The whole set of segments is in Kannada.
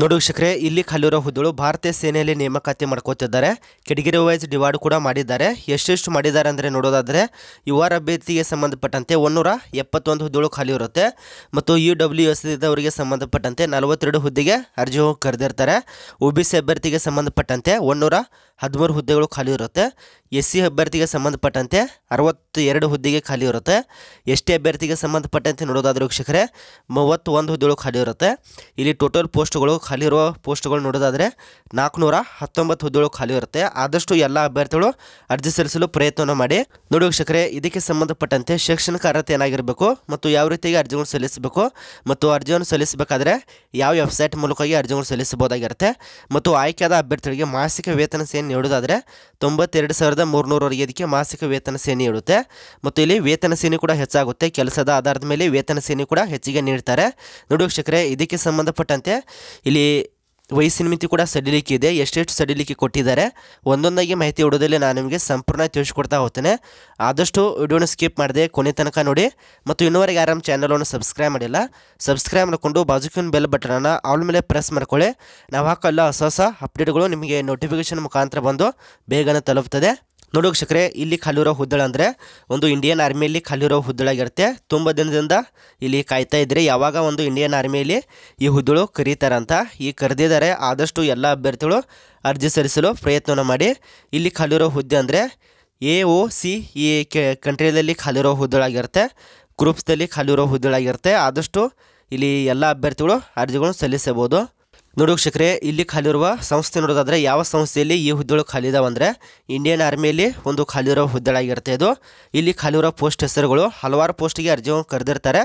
ನೋಡಿ ವೀಕ್ಷಕರೇ ಇಲ್ಲಿ ಕಲ್ಲಿರೋ ಹುದ್ದಳು ಭಾರತೀಯ ಸೇನೆಯಲ್ಲಿ ನೇಮಕಾತಿ ಮಾಡ್ಕೋತಿದ್ದಾರೆ ಕೆಡಗಿರಿ ವೈಸ್ ಡಿವೈಡ್ ಕೂಡ ಮಾಡಿದ್ದಾರೆ ಎಷ್ಟೆಷ್ಟು ಮಾಡಿದ್ದಾರೆ ಅಂದರೆ ನೋಡೋದಾದರೆ ಯುವ ಅಭ್ಯರ್ಥಿಗೆ ಸಂಬಂಧಪಟ್ಟಂತೆ ಒನ್ನೂರ ಎಪ್ಪತ್ತೊಂದು ಹುದ್ದೆಗಳು ಖಾಲಿ ಇರುತ್ತೆ ಮತ್ತು ಯು ಡಬ್ಲ್ಯೂ ಎಸ್ ಇದ್ದವರಿಗೆ ಸಂಬಂಧಪಟ್ಟಂತೆ ನಲವತ್ತೆರಡು ಹುದ್ದೆಗೆ ಅರ್ಜಿ ಹೋಗಿ ಕರೆದಿರ್ತಾರೆ ಒ ಬಿ ಸಿ ಅಭ್ಯರ್ಥಿಗೆ ಸಂಬಂಧಪಟ್ಟಂತೆ ಒನ್ನೂರ ಹದಿಮೂರು ಹುದ್ದೆಗಳು ಖಾಲಿ ಇರುತ್ತೆ ಎಸ್ ಸಿ ಅಭ್ಯರ್ಥಿಗೆ ಸಂಬಂಧಪಟ್ಟಂತೆ ಅರವತ್ತು ಎರಡು ಹುದ್ದೆಗೆ ಖಾಲಿ ಇರುತ್ತೆ ಎಸ್ ಟಿ ಅಭ್ಯರ್ಥಿಗೆ ಸಂಬಂಧಪಟ್ಟಂತೆ ನೋಡೋದಾದ್ರೆ ವೀಕ್ಷಕರೇ ಮೂವತ್ತು ಒಂದು ಹುದ್ದೆಗಳು ಖಾಲಿ ಇರುತ್ತೆ ಇಲ್ಲಿ ಟೋಟಲ್ ಪೋಸ್ಟ್ಗಳು ಖಾಲಿ ಇರುವ ಪೋಸ್ಟ್ಗಳು ನೋಡೋದಾದರೆ ನಾಲ್ಕುನೂರ ಹತ್ತೊಂಬತ್ತು ಹುದ್ದೆಗಳು ಖಾಲಿ ಇರುತ್ತೆ ಆದಷ್ಟು ಎಲ್ಲ ಅಭ್ಯರ್ಥಿಗಳು ಅರ್ಜಿ ಸಲ್ಲಿಸಲು ಪ್ರಯತ್ನವನ್ನು ಮಾಡಿ ನೋಡಿ ವೀಕ್ಷಕರೇ ಇದಕ್ಕೆ ಸಂಬಂಧಪಟ್ಟಂತೆ ಶೈಕ್ಷಣಿಕ ಅರ್ಹತೆ ಏನಾಗಿರಬೇಕು ಮತ್ತು ಯಾವ ರೀತಿಯಾಗಿ ಅರ್ಜಿಗಳು ಸಲ್ಲಿಸಬೇಕು ಮತ್ತು ಅರ್ಜಿಯನ್ನು ಸಲ್ಲಿಸಬೇಕಾದ್ರೆ ಯಾವ ವೆಬ್ಸೈಟ್ ಮೂಲಕವಾಗಿ ಅರ್ಜಿಗಳು ಸಲ್ಲಿಸಬಹುದಾಗಿರುತ್ತೆ ಮತ್ತು ಆಯ್ಕೆಯಾದ ಅಭ್ಯರ್ಥಿಗಳಿಗೆ ಮಾಸಿಕ ವೇತನ ಸೇನೆ ನೀಡೋದಾದರೆ ತೊಂಬತ್ತೆರಡು ಸಾವಿರದ ಮೂರುನೂರವರೆಗೆ ಇದಕ್ಕೆ ಮಾಸಿಕ ವೇತನ ಸೇನೆ ಇಡುತ್ತೆ ಮತ್ತು ಇಲ್ಲಿ ವೇತನ ಸೇನೆ ಕೂಡ ಹೆಚ್ಚಾಗುತ್ತೆ ಕೆಲಸದ ಆಧಾರದ ಮೇಲೆ ವೇತನ ಸೇನೆ ಕೂಡ ಹೆಚ್ಚಿಗೆ ನೀಡ್ತಾರೆ ನೋಡುವ ವೀಕ್ಷಕರೇ ಇದಕ್ಕೆ ಸಂಬಂಧಪಟ್ಟಂತೆ ಇಲ್ಲಿ ವಯಸ್ಸಿನ ಮಿತಿ ಕೂಡ ಸಡಿಲಿಕೆ ಇದೆ ಎಷ್ಟೆಷ್ಟು ಸಡಿಲಿಕೆ ಕೊಟ್ಟಿದ್ದಾರೆ ಒಂದೊಂದಾಗಿ ಮಾಹಿತಿ ಹೊಡೋದಲ್ಲಿ ನಾನು ನಿಮಗೆ ಸಂಪೂರ್ಣ ತಿಳಿಸ್ಕೊಡ್ತಾ ಹೋಗ್ತೇನೆ ಆದಷ್ಟು ವಿಡಿಯೋನ ಸ್ಕಿಪ್ ಮಾಡಿದೆ ಕೊನೆ ತನಕ ನೋಡಿ ಮತ್ತು ಇನ್ನೂವರೆಗೆ ಯಾರಮ್ಮ ಚಾನಲನ್ನು ಸಬ್ಸ್ಕ್ರೈಬ್ ಮಾಡಿಲ್ಲ ಸಬ್ಸ್ಕ್ರೈಬ್ ಮಾಡಿಕೊಂಡು ಬಾಜುಕಿನ ಬೆಲ್ ಬಟನನ್ನು ಆಲ್ ಮೇಲೆ ಪ್ರೆಸ್ ಮಾಡ್ಕೊಳ್ಳಿ ನಾವು ಹಾಕಲ್ಲ ಹೊಸ ಹೊಸ ಅಪ್ಡೇಟ್ಗಳು ನಿಮಗೆ ನೋಟಿಫಿಕೇಷನ್ ಮುಖಾಂತರ ಬಂದು ಬೇಗನೆ ತಲುಪ್ತದೆ ನೋಡಿ ವೀಕ್ಷಕರೇ ಇಲ್ಲಿ ಖಾಲಿರೋ ಹುದ್ದಳ ಅಂದರೆ ಒಂದು ಇಂಡಿಯನ್ ಆರ್ಮಿಯಲ್ಲಿ ಖಾಲಿರೋ ಹುದ್ದಳಾಗಿರುತ್ತೆ ತುಂಬ ದಿನದಿಂದ ಇಲ್ಲಿ ಕಾಯ್ತಾ ಇದ್ದರೆ ಯಾವಾಗ ಒಂದು ಇಂಡಿಯನ್ ಆರ್ಮಿಯಲ್ಲಿ ಈ ಹುದ್ದಳು ಕರೀತಾರಂತ ಈ ಕರೆದಿದ್ದಾರೆ ಆದಷ್ಟು ಎಲ್ಲ ಅಭ್ಯರ್ಥಿಗಳು ಅರ್ಜಿ ಸಲ್ಲಿಸಲು ಪ್ರಯತ್ನವನ್ನು ಮಾಡಿ ಇಲ್ಲಿ ಖಾಲಿರೋ ಹುದ್ದೆ ಅಂದರೆ ಎ ಒ ಸಿ ಈ ಕಂಟ್ರಿಯಲ್ಲಿ ಖಾಲಿರೋ ಹುದ್ದಳಾಗಿರುತ್ತೆ ಗ್ರೂಪ್ಸ್ದಲ್ಲಿ ಖಾಲಿರೋ ಹುದ್ದಳಾಗಿರುತ್ತೆ ಆದಷ್ಟು ಇಲ್ಲಿ ಎಲ್ಲ ಅಭ್ಯರ್ಥಿಗಳು ಅರ್ಜಿಗಳನ್ನು ಸಲ್ಲಿಸಬಹುದು ನೋಡಿ ವೀಕ್ಷಕರೇ ಇಲ್ಲಿ ಖಾಲಿರುವ ಸಂಸ್ಥೆ ನೋಡೋದಾದ್ರೆ ಯಾವ ಸಂಸ್ಥೆಯಲ್ಲಿ ಈ ಹುದ್ದೆಗಳು ಖಾಲಿ ಅಂದರೆ ಇಂಡಿಯನ್ ಆರ್ಮಿಯಲ್ಲಿ ಒಂದು ಖಾಲಿರುವ ಹುದ್ದೆಗಳಾಗಿರುತ್ತೆ ಇದು ಇಲ್ಲಿ ಖಾಲಿರುವ ಪೋಸ್ಟ್ ಹೆಸರುಗಳು ಹಲವಾರು ಪೋಸ್ಟಿಗೆ ಅರ್ಜಿಗಳನ್ನು ಕರೆದಿರ್ತಾರೆ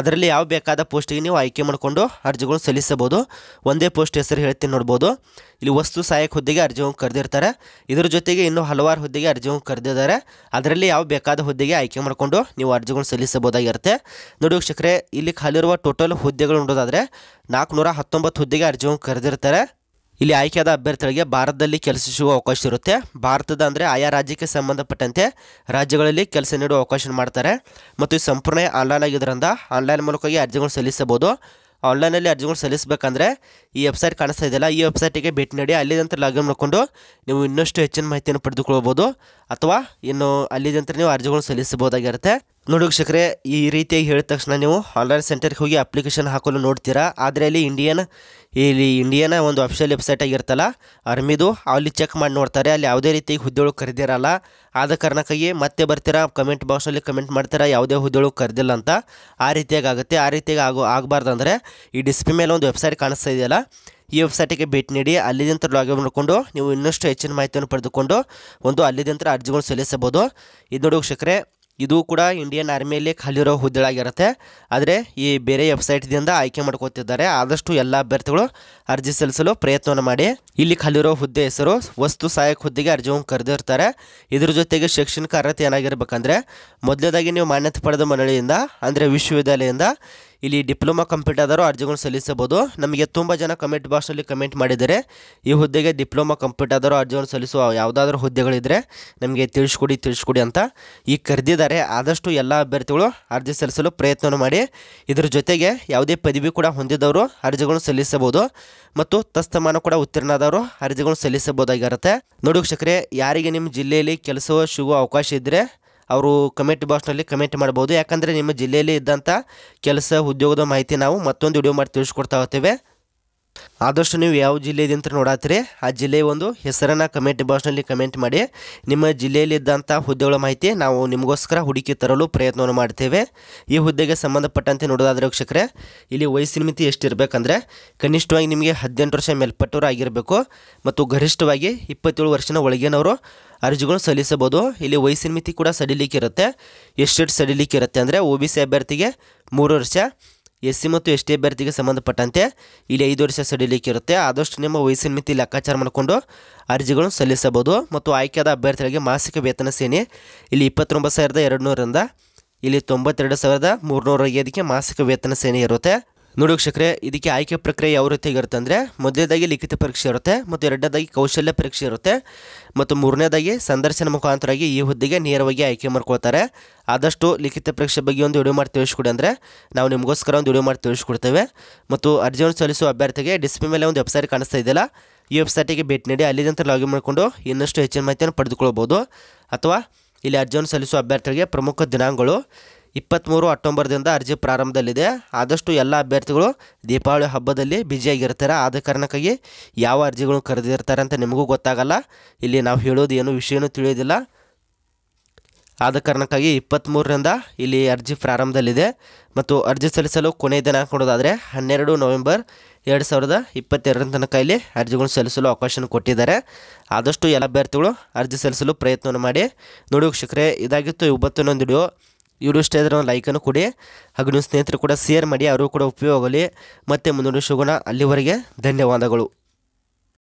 ಅದರಲ್ಲಿ ಯಾವ ಬೇಕಾದ ಪೋಸ್ಟಿಗೆ ನೀವು ಆಯ್ಕೆ ಮಾಡಿಕೊಂಡು ಅರ್ಜಿಗಳು ಸಲ್ಲಿಸಬಹುದು ಒಂದೇ ಪೋಸ್ಟ್ ಹೆಸರು ಹೇಳ್ತೀನಿ ನೋಡ್ಬೋದು ಇಲ್ಲಿ ವಸ್ತು ಸಹಾಯಕ ಹುದ್ದೆಗೆ ಅರ್ಜಿಗಳನ್ನು ಕರೆದಿರ್ತಾರೆ ಇದರ ಜೊತೆಗೆ ಇನ್ನೂ ಹಲವಾರು ಹುದ್ದೆಗೆ ಅರ್ಜಿಗಳನ್ನು ಕರೆದಿದ್ದಾರೆ ಅದರಲ್ಲಿ ಯಾವ ಬೇಕಾದ ಹುದ್ದೆಗೆ ಆಯ್ಕೆ ಮಾಡಿಕೊಂಡು ನೀವು ಅರ್ಜಿಗಳು ಸಲ್ಲಿಸಬಹುದಾಗಿರುತ್ತೆ ನೋಡಿ ವೀಕ್ಷಕರೇ ಇಲ್ಲಿ ಖಾಲಿರುವ ಟೋಟಲ್ ಹುದ್ದೆಗಳು ನೋಡೋದಾದರೆ ನಾಲ್ಕುನೂರ ಹತ್ತೊಂಬತ್ತು ಹುದ್ದೆಗೆ ಅರ್ಜಿಯನ್ನು ಕರೆದಿರ್ತಾರೆ ಇಲ್ಲಿ ಆಯ್ಕೆಯಾದ ಅಭ್ಯರ್ಥಿಗಳಿಗೆ ಭಾರತದಲ್ಲಿ ಕೆಲಸ ಸಿಗುವ ಅವಕಾಶ ಇರುತ್ತೆ ಭಾರತದ ಅಂದರೆ ಆಯಾ ರಾಜ್ಯಕ್ಕೆ ಸಂಬಂಧಪಟ್ಟಂತೆ ರಾಜ್ಯಗಳಲ್ಲಿ ಕೆಲಸ ನೀಡುವ ಅವಕಾಶ ಮಾಡ್ತಾರೆ ಮತ್ತು ಈ ಸಂಪೂರ್ಣ ಆನ್ಲೈನ್ ಆಗಿದ್ದರಿಂದ ಆನ್ಲೈನ್ ಮೂಲಕವಾಗಿ ಅರ್ಜಿಗಳು ಸಲ್ಲಿಸಬಹುದು ಆನ್ಲೈನಲ್ಲಿ ಅರ್ಜಿಗಳು ಸಲ್ಲಿಸಬೇಕಂದ್ರೆ ಈ ವೆಬ್ಸೈಟ್ ಕಾಣಿಸ್ತಾ ಇದೆಯಲ್ಲ ಈ ವೆಬ್ಸೈಟಿಗೆ ಭೇಟಿ ನೀಡಿ ಅಲ್ಲಿ ಲಾಗಿನ್ ಮಾಡಿಕೊಂಡು ನೀವು ಇನ್ನಷ್ಟು ಹೆಚ್ಚಿನ ಮಾಹಿತಿಯನ್ನು ಪಡೆದುಕೊಳ್ಬೋದು ಅಥವಾ ಇನ್ನು ಅಲ್ಲಿದಂತ ನೀವು ಅರ್ಜಿಗಳು ಸಲ್ಲಿಸಬಹುದಾಗಿರುತ್ತೆ ನೋಡಿ ವೀಕ್ಷಕರೇ ಈ ರೀತಿಯಾಗಿ ಹೇಳಿದ ತಕ್ಷಣ ನೀವು ಆನ್ಲೈನ್ ಸೆಂಟರ್ಗೆ ಹೋಗಿ ಅಪ್ಲಿಕೇಶನ್ ಹಾಕಲು ನೋಡ್ತೀರಾ ಆದರೆ ಅಲ್ಲಿ ಇಂಡಿಯನ್ ಇಲ್ಲಿ ಇಂಡಿಯನ ಒಂದು ಅಫಿಷಿಯಲ್ ವೆಬ್ಸೈಟ್ ಆಗಿರುತ್ತಲ್ಲ ಅರ್ಮಿದು ಅಲ್ಲಿ ಚೆಕ್ ಮಾಡಿ ನೋಡ್ತಾರೆ ಅಲ್ಲಿ ಯಾವುದೇ ರೀತಿ ಹುದ್ದೆಗಳು ಕರೆದಿರಲ್ಲ ಆದ ಕಾರಣಕ್ಕಾಗಿ ಮತ್ತೆ ಬರ್ತೀರಾ ಕಮೆಂಟ್ ಬಾಕ್ಸ್ನಲ್ಲಿ ಕಮೆಂಟ್ ಮಾಡ್ತೀರಾ ಯಾವುದೇ ಹುದ್ದೆಗಳು ಕರೆದಿಲ್ಲ ಅಂತ ಆ ರೀತಿಯಾಗಿ ಆಗುತ್ತೆ ಆ ರೀತಿಯಾಗಿ ಆಗೋ ಅಂದ್ರೆ ಈ ಡಿಸ್ಪ್ಲೇ ಮೇಲೆ ಒಂದು ವೆಬ್ಸೈಟ್ ಕಾಣಿಸ್ತಾ ಇದೆಯಲ್ಲ ಈ ವೆಬ್ಸೈಟಿಗೆ ಭೇಟಿ ನೀಡಿ ಅಲ್ಲಿಂದ ಲಾಗಿನ್ ಮಾಡಿಕೊಂಡು ನೀವು ಇನ್ನಷ್ಟು ಹೆಚ್ಚಿನ ಮಾಹಿತಿಯನ್ನು ಪಡೆದುಕೊಂಡು ಒಂದು ಅಲ್ಲಿದ್ದಂತರ ಅರ್ಜಿಗಳನ್ನು ಸಲ್ಲಿಸಬಹುದು ಇದು ನೋಡಿ ಇದು ಕೂಡ ಇಂಡಿಯನ್ ಆರ್ಮಿಯಲ್ಲಿ ಖಾಲಿರೋ ಹುದ್ದೆಗಳಾಗಿರುತ್ತೆ ಆದರೆ ಈ ಬೇರೆ ವೆಬ್ಸೈಟ್ದಿಂದ ಆಯ್ಕೆ ಮಾಡ್ಕೋತಿದ್ದಾರೆ ಆದಷ್ಟು ಎಲ್ಲ ಅಭ್ಯರ್ಥಿಗಳು ಅರ್ಜಿ ಸಲ್ಲಿಸಲು ಪ್ರಯತ್ನವನ್ನು ಮಾಡಿ ಇಲ್ಲಿ ಖಾಲಿರೋ ಹುದ್ದೆ ಹೆಸರು ವಸ್ತು ಸಹಾಯಕ ಹುದ್ದೆಗೆ ಅರ್ಜಿಯನ್ನು ಕರೆದಿರ್ತಾರೆ ಇದ್ರ ಜೊತೆಗೆ ಶೈಕ್ಷಣಿಕ ಅರ್ಹತೆ ಏನಾಗಿರ್ಬೇಕಂದ್ರೆ ಮೊದಲೇದಾಗಿ ನೀವು ಮಾನ್ಯತೆ ಪಡೆದ ಮಂಡಳಿಯಿಂದ ಅಂದರೆ ವಿಶ್ವವಿದ್ಯಾಲಯದಿಂದ ಇಲ್ಲಿ ಡಿಪ್ಲೊಮಾ ಕಂಪ್ಲೀಟ್ ಆದರೂ ಅರ್ಜಿಗಳನ್ನು ಸಲ್ಲಿಸಬಹುದು ನಮಗೆ ತುಂಬ ಜನ ಕಮೆಂಟ್ ಬಾಕ್ಸಲ್ಲಿ ಕಮೆಂಟ್ ಮಾಡಿದರೆ ಈ ಹುದ್ದೆಗೆ ಡಿಪ್ಲೊಮಾ ಕಂಪ್ಲೀಟ್ ಆದರೂ ಅರ್ಜಿಗಳನ್ನು ಸಲ್ಲಿಸುವ ಯಾವುದಾದ್ರೂ ಹುದ್ದೆಗಳಿದ್ದರೆ ನಮಗೆ ತಿಳಿಸ್ಕೊಡಿ ತಿಳಿಸ್ಕೊಡಿ ಅಂತ ಈಗ ಕರೆದಿದ್ದಾರೆ ಆದಷ್ಟು ಎಲ್ಲ ಅಭ್ಯರ್ಥಿಗಳು ಅರ್ಜಿ ಸಲ್ಲಿಸಲು ಪ್ರಯತ್ನವನ್ನು ಮಾಡಿ ಇದರ ಜೊತೆಗೆ ಯಾವುದೇ ಪದವಿ ಕೂಡ ಹೊಂದಿದವರು ಅರ್ಜಿಗಳನ್ನು ಸಲ್ಲಿಸಬಹುದು ಮತ್ತು ತಸ್ತಮಾನ ಕೂಡ ಉತ್ತೀರ್ಣದವರು ಅರ್ಜಿಗಳನ್ನು ಸಲ್ಲಿಸಬಹುದಾಗಿರುತ್ತೆ ನೋಡಿ ಶಕ್ರೆ ಯಾರಿಗೆ ನಿಮ್ಮ ಜಿಲ್ಲೆಯಲ್ಲಿ ಕೆಲಸವೋ ಸಿಗುವ ಅವಕಾಶ ಇದ್ದರೆ ಅವರು ಕಮೆಂಟ್ ಬಾಕ್ಸ್ನಲ್ಲಿ ಕಮೆಂಟ್ ಮಾಡ್ಬೋದು ಯಾಕಂದರೆ ನಿಮ್ಮ ಜಿಲ್ಲೆಯಲ್ಲಿ ಇದ್ದಂಥ ಕೆಲಸ ಉದ್ಯೋಗದ ಮಾಹಿತಿ ನಾವು ಮತ್ತೊಂದು ವಿಡಿಯೋ ಮಾಡಿ ತಿಳಿಸ್ಕೊಡ್ತಾ ಹೋಗ್ತೇವೆ ಆದಷ್ಟು ನೀವು ಯಾವ ಜಿಲ್ಲೆಯಿಂದ ನೋಡಾತ್ರಿ ಆ ಜಿಲ್ಲೆಯ ಒಂದು ಹೆಸರನ್ನು ಕಮೆಂಟ್ ಬಾಕ್ಸ್ನಲ್ಲಿ ಕಮೆಂಟ್ ಮಾಡಿ ನಿಮ್ಮ ಜಿಲ್ಲೆಯಲ್ಲಿದ್ದಂಥ ಹುದ್ದೆಗಳ ಮಾಹಿತಿ ನಾವು ನಿಮಗೋಸ್ಕರ ಹುಡುಕಿ ತರಲು ಪ್ರಯತ್ನವನ್ನು ಮಾಡ್ತೇವೆ ಈ ಹುದ್ದೆಗೆ ಸಂಬಂಧಪಟ್ಟಂತೆ ನೋಡೋದಾದ್ರೆ ವೀಕ್ಷಕರೇ ಇಲ್ಲಿ ವಯಸ್ಸಿನ ಮಿತಿ ಎಷ್ಟಿರಬೇಕಂದ್ರೆ ಕನಿಷ್ಠವಾಗಿ ನಿಮಗೆ ಹದಿನೆಂಟು ವರ್ಷ ಮೇಲ್ಪಟ್ಟವರು ಆಗಿರಬೇಕು ಮತ್ತು ಗರಿಷ್ಠವಾಗಿ ಇಪ್ಪತ್ತೇಳು ವರ್ಷದ ಒಳಗೇನವರು ಅರ್ಜಿಗಳು ಸಲ್ಲಿಸಬಹುದು ಇಲ್ಲಿ ವಯಸ್ಸಿನ ಮಿತಿ ಕೂಡ ಸಡಿಲಿಕ್ಕಿರುತ್ತೆ ಎಷ್ಟೆಷ್ಟು ಸಡಿಲಿಕ್ಕಿರುತ್ತೆ ಅಂದರೆ ಒ ಬಿ ಸಿ ಅಭ್ಯರ್ಥಿಗೆ ಮೂರು ವರ್ಷ ಎಸ್ ಸಿ ಮತ್ತು ಎಸ್ ಟಿ ಅಭ್ಯರ್ಥಿಗೆ ಸಂಬಂಧಪಟ್ಟಂತೆ ಇಲ್ಲಿ ಐದು ವರ್ಷ ಸಡಿಲಿಕ್ಕೆ ಇರುತ್ತೆ ಆದಷ್ಟು ನಿಮ್ಮ ವಯಸ್ಸಿನ ಮಿತಿ ಲೆಕ್ಕಾಚಾರ ಮಾಡಿಕೊಂಡು ಅರ್ಜಿಗಳನ್ನು ಸಲ್ಲಿಸಬಹುದು ಮತ್ತು ಆಯ್ಕೆಯಾದ ಅಭ್ಯರ್ಥಿಗಳಿಗೆ ಮಾಸಿಕ ವೇತನ ಸೇನೆ ಇಲ್ಲಿ ಇಪ್ಪತ್ತೊಂಬತ್ತು ಸಾವಿರದ ಎರಡುನೂರರಿಂದ ಇಲ್ಲಿ ತೊಂಬತ್ತೆರಡು ಸಾವಿರದ ಐದಕ್ಕೆ ಮಾಸಿಕ ವೇತನ ಸೇನೆ ಇರುತ್ತೆ ನೋಡಿ ವೀಕ್ಷಕರೇ ಇದಕ್ಕೆ ಆಯ್ಕೆ ಪ್ರಕ್ರಿಯೆ ಯಾವ ರೀತಿ ಇರುತ್ತೆ ಅಂದರೆ ಮೊದಲನೇದಾಗಿ ಲಿಖಿತ ಪರೀಕ್ಷೆ ಇರುತ್ತೆ ಮತ್ತು ಎರಡನೇದಾಗಿ ಕೌಶಲ್ಯ ಪರೀಕ್ಷೆ ಇರುತ್ತೆ ಮತ್ತು ಮೂರನೇದಾಗಿ ಸಂದರ್ಶನ ಮುಖಾಂತರಾಗಿ ಈ ಹುದ್ದೆಗೆ ನೇರವಾಗಿ ಆಯ್ಕೆ ಮಾಡ್ಕೊಳ್ತಾರೆ ಆದಷ್ಟು ಲಿಖಿತ ಪರೀಕ್ಷೆ ಬಗ್ಗೆ ಒಂದು ವಿಡಿಯೋ ಮಾಡಿ ತಿಳಿಸ್ಕೊಡಿ ಅಂದರೆ ನಾವು ನಿಮಗೋಸ್ಕರ ಒಂದು ವಿಡಿಯೋ ಮಾಡಿ ತಿಳಿಸ್ಕೊಡ್ತೇವೆ ಮತ್ತು ಅರ್ಜಿಯನ್ನು ಸಲ್ಲಿಸುವ ಅಭ್ಯರ್ಥಿಗೆ ಡಿಸ್ಪ್ಲೇ ಮೇಲೆ ಒಂದು ವೆಬ್ಸೈಟ್ ಕಾಣಿಸ್ತಾ ಇದೆಯಲ್ಲ ಈ ವೆಬ್ಸೈಟಿಗೆ ಭೇಟಿ ನೀಡಿ ಅಲ್ಲಿಂದ ಲಾಗಿನ್ ಮಾಡಿಕೊಂಡು ಇನ್ನಷ್ಟು ಹೆಚ್ಚಿನ ಮಾಹಿತಿಯನ್ನು ಪಡೆದುಕೊಳ್ಬೋದು ಅಥವಾ ಇಲ್ಲಿ ಅರ್ಜಿಯನ್ನು ಸಲ್ಲಿಸುವ ಅಭ್ಯರ್ಥಿಗಳಿಗೆ ಪ್ರಮುಖ ದಿನಾಂಕಗಳು ಇಪ್ಪತ್ತ್ಮೂರು ಅಕ್ಟೋಬರ್ದಿಂದ ಅರ್ಜಿ ಪ್ರಾರಂಭದಲ್ಲಿದೆ ಆದಷ್ಟು ಎಲ್ಲ ಅಭ್ಯರ್ಥಿಗಳು ದೀಪಾವಳಿ ಹಬ್ಬದಲ್ಲಿ ಬ್ಯುಸಿಯಾಗಿರ್ತಾರೆ ಆದ ಕಾರಣಕ್ಕಾಗಿ ಯಾವ ಅರ್ಜಿಗಳು ಕರೆದಿರ್ತಾರೆ ಅಂತ ನಿಮಗೂ ಗೊತ್ತಾಗಲ್ಲ ಇಲ್ಲಿ ನಾವು ಹೇಳೋದು ಏನು ವಿಷಯನೂ ತಿಳಿಯೋದಿಲ್ಲ ಆದ ಕಾರಣಕ್ಕಾಗಿ ಇಪ್ಪತ್ತ್ಮೂರರಿಂದ ಇಲ್ಲಿ ಅರ್ಜಿ ಪ್ರಾರಂಭದಲ್ಲಿದೆ ಮತ್ತು ಅರ್ಜಿ ಸಲ್ಲಿಸಲು ಕೊನೆಯ ದಿನ ಕೊಡೋದಾದರೆ ಹನ್ನೆರಡು ನವೆಂಬರ್ ಎರಡು ಸಾವಿರದ ಇಪ್ಪತ್ತೆರಡರ ತನಕ ಇಲ್ಲಿ ಅರ್ಜಿಗಳನ್ನು ಸಲ್ಲಿಸಲು ಅವಕಾಶ ಕೊಟ್ಟಿದ್ದಾರೆ ಆದಷ್ಟು ಎಲ್ಲ ಅಭ್ಯರ್ಥಿಗಳು ಅರ್ಜಿ ಸಲ್ಲಿಸಲು ಪ್ರಯತ್ನವನ್ನು ಮಾಡಿ ನೋಡಿ ವೀಕ್ಷಕರೇ ಇದಾಗಿತ್ತು ಒಂದು ವಿಡಿಯೋ ಇವರು ಇಷ್ಟ ಇದ್ರೆ ಲೈಕನ್ನು ಕೊಡಿ ಹಾಗೂ ನಿಮ್ಮ ಸ್ನೇಹಿತರು ಕೂಡ ಶೇರ್ ಮಾಡಿ ಅವರು ಕೂಡ ಉಪಯೋಗಲಿ ಮತ್ತೆ ಮುಂದೆ ಶುಗುಣ ಅಲ್ಲಿವರೆಗೆ ಧನ್ಯವಾದಗಳು